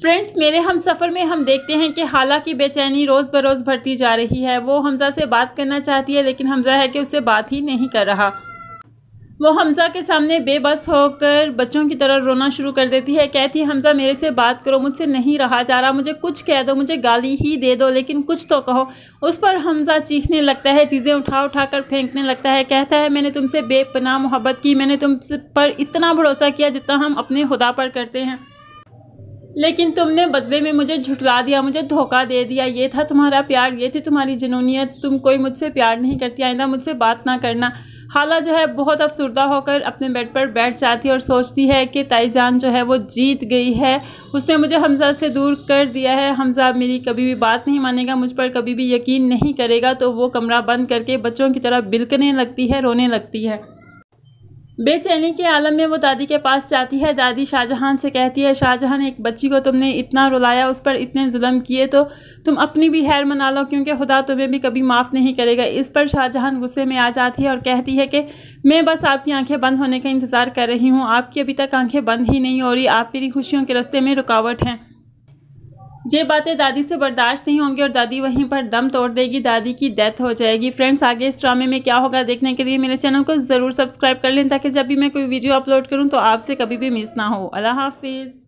friends मेरे हम सफ़र में हम देखते हैं कि हालांकि बेचैनी रोज़ बरोज़ बढ़ती जा रही है वो हमज़ा से बात करना चाहती है लेकिन हमज़ा है कि उससे बात ही नहीं कर रहा वो हमज़ा के सामने बेबस होकर बच्चों की तरह रोना शुरू कर देती है कहती है हमज़ा मेरे से बात करो मुझसे नहीं रहा जा रहा मुझे कुछ कह दो मुझे गाली ही दे दो लेकिन कुछ तो कहो उस पर हमज़ा चीखने लगता है चीज़ें उठा उठा कर फेंकने लगता है कहता है मैंने तुमसे बेपनाह मोहब्बत की मैंने तुम पर इतना भरोसा किया जितना हम अपने खुदा पर करते हैं लेकिन तुमने बदले में मुझे झुटला दिया मुझे धोखा दे दिया ये था तुम्हारा प्यार ये थी तुम्हारी जुनूनीत तुम कोई मुझसे प्यार नहीं करती आइंदा मुझसे बात ना करना हाला जो है बहुत अफसरदा होकर अपने बेड पर बैठ जाती है और सोचती है कि ताईजान जो है वो जीत गई है उसने मुझे हमज़ा से दूर कर दिया है हमज़ा मेरी कभी भी बात नहीं मानेगा मुझ पर कभी भी यकीन नहीं करेगा तो वो कमरा बंद करके बच्चों की तरह बिलकने लगती है रोने लगती है बेचैनी के आलम में वो दादी के पास जाती है दादी शाहजहां से कहती है शाहजहां एक बच्ची को तुमने इतना रुलाया उस पर इतने जुल्म किए तो तुम अपनी भी हैर मना लो क्योंकि खुदा तुम्हें भी कभी माफ़ नहीं करेगा इस पर शाहजहां गुस्से में आ जाती है और कहती है कि मैं बस आपकी आंखें बंद होने का इंतज़ार कर रही हूँ आपकी अभी तक आंखें बंद ही नहीं हो रही आप मेरी खुशियों के रस्ते में रुकावट हैं ये बातें दादी से बर्दाश्त नहीं होंगी और दादी वहीं पर दम तोड़ देगी दादी की डेथ हो जाएगी फ्रेंड्स आगे इस ड्रामे में क्या होगा देखने के लिए मेरे चैनल को ज़रूर सब्सक्राइब कर लें ताकि जब भी मैं कोई वीडियो अपलोड करूँ तो आपसे कभी भी मिस ना हो अल्लाह हाफिज़